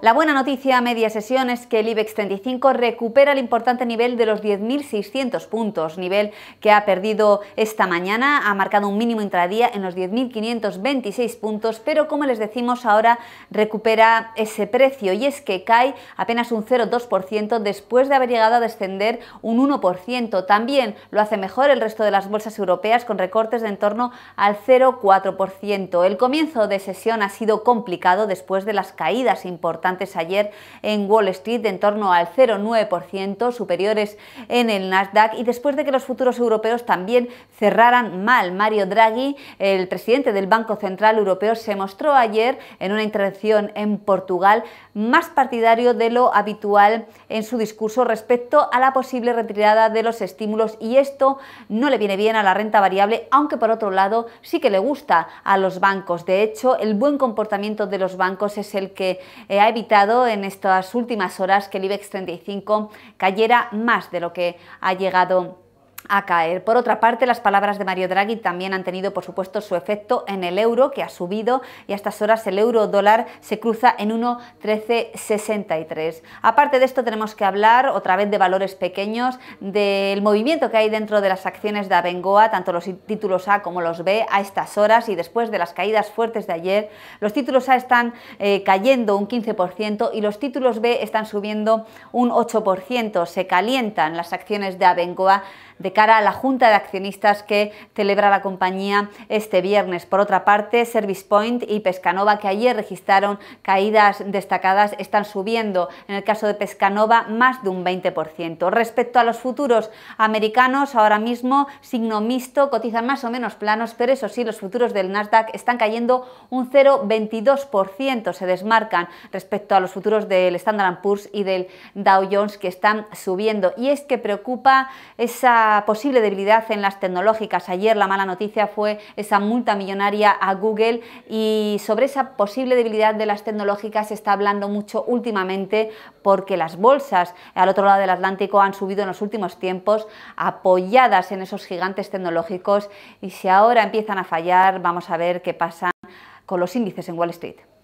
La buena noticia a media sesión es que el IBEX 35 recupera el importante nivel de los 10.600 puntos, nivel que ha perdido esta mañana, ha marcado un mínimo intradía en los 10.526 puntos, pero como les decimos ahora recupera ese precio y es que cae apenas un 0,2% después de haber llegado a descender un 1%. También lo hace mejor el resto de las bolsas europeas con recortes de en torno al 0,4%. El comienzo de sesión ha sido complicado después de las caídas importantes antes ayer en Wall Street, en torno al 0,9%, superiores en el Nasdaq, y después de que los futuros europeos también cerraran mal. Mario Draghi, el presidente del Banco Central Europeo, se mostró ayer en una intervención en Portugal más partidario de lo habitual en su discurso respecto a la posible retirada de los estímulos y esto no le viene bien a la renta variable, aunque por otro lado sí que le gusta a los bancos. De hecho, el buen comportamiento de los bancos es el que ha evitado en estas últimas horas que el IBEX 35 cayera más de lo que ha llegado a caer. Por otra parte, las palabras de Mario Draghi también han tenido, por supuesto, su efecto en el euro, que ha subido y a estas horas el euro dólar se cruza en 1,1363. Aparte de esto, tenemos que hablar otra vez de valores pequeños, del movimiento que hay dentro de las acciones de Abengoa, tanto los títulos A como los B, a estas horas y después de las caídas fuertes de ayer. Los títulos A están eh, cayendo un 15% y los títulos B están subiendo un 8%. Se calientan las acciones de Abengoa de cara a la Junta de Accionistas que celebra la compañía este viernes. Por otra parte, Service Point y Pescanova, que ayer registraron caídas destacadas, están subiendo, en el caso de Pescanova, más de un 20%. Respecto a los futuros americanos, ahora mismo signo mixto, cotizan más o menos planos, pero eso sí, los futuros del Nasdaq están cayendo un 0,22%, se desmarcan respecto a los futuros del Standard Poor's y del Dow Jones, que están subiendo. Y es que preocupa esa posible debilidad en las tecnológicas. Ayer la mala noticia fue esa multa millonaria a Google y sobre esa posible debilidad de las tecnológicas se está hablando mucho últimamente porque las bolsas al otro lado del Atlántico han subido en los últimos tiempos apoyadas en esos gigantes tecnológicos y si ahora empiezan a fallar vamos a ver qué pasa con los índices en Wall Street.